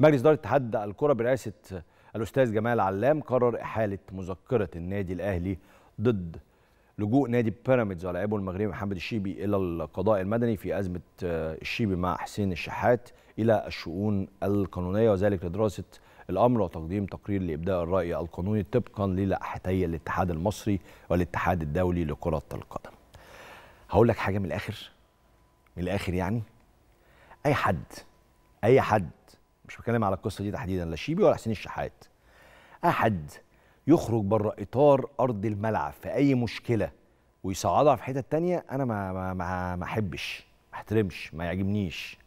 مجلس إدارة اتحاد الكرة برئاسة الأستاذ جمال علام قرر إحالة مذكرة النادي الأهلي ضد لجوء نادي بيراميدز ولاعبه المغربي محمد الشيبي إلى القضاء المدني في أزمة الشيبي مع حسين الشحات إلى الشؤون القانونية وذلك لدراسة الأمر وتقديم تقرير لإبداء الرأي القانوني طبقا للائحتي الاتحاد المصري والاتحاد الدولي لكرة القدم. هقول لك حاجة من الآخر من الآخر يعني أي حد أي حد مش بتكلم على القصه دي تحديدا لا شيبي ولا حسين الشحات احد يخرج بره اطار ارض الملعب في اي مشكله ويصعدها في حته تانية انا ما ما ما, ما احبش ما احترمش ما يعجبنيش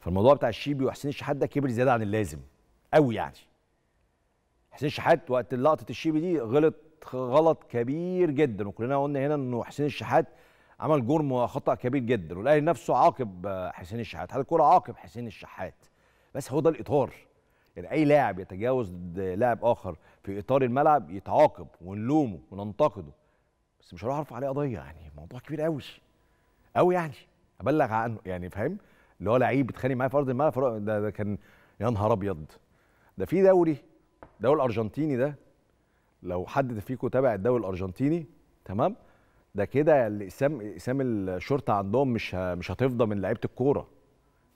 فالموضوع بتاع الشيبي وحسين الشحات ده كبر زياده عن اللازم قوي يعني حسين الشحات وقت لقطه الشيبي دي غلط غلط كبير جدا وكلنا قلنا هنا انه حسين الشحات عمل جرم وخطا كبير جدا والاهلي نفسه عاقب حسين الشحات هذا الكوره عاقب حسين الشحات بس هو ده الاطار يعني اي لاعب يتجاوز لاعب اخر في اطار الملعب يتعاقب ونلومه وننتقده بس مش هروح ارفع عليه قضيه يعني موضوع كبير قوي قوي يعني ابلغ عنه يعني فاهم اللي هو لعيب بيتخانق معايا في ارض الملعب ده, ده كان يا نهار ابيض ده في دوري الدوري الارجنتيني ده لو حد فيكم تابع الدوري الارجنتيني تمام ده كده اقسام اسام الشرطه عندهم مش مش هتفضى من لعيبه الكوره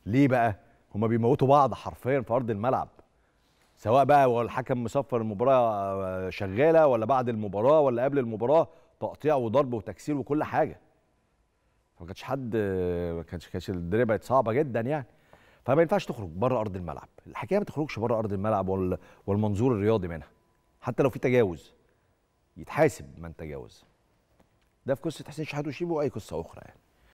ليه بقى هما بيموتوا بعض حرفيا في ارض الملعب سواء بقى الحكم مصفر المباراه آه، شغاله ولا بعد المباراه ولا قبل المباراه تقطيع وضرب وتكسير وكل حاجه ما كانش حد ما كانش كانش الدنيا بقت صعبه جدا يعني فما ينفعش تخرج بره ارض الملعب الحكايه ما تخرجش بره ارض الملعب والمنظور الرياضي منها حتى لو في تجاوز يتحاسب من تجاوز ده في قصه حسين شحاته وشيبه واي قصه اخرى يعني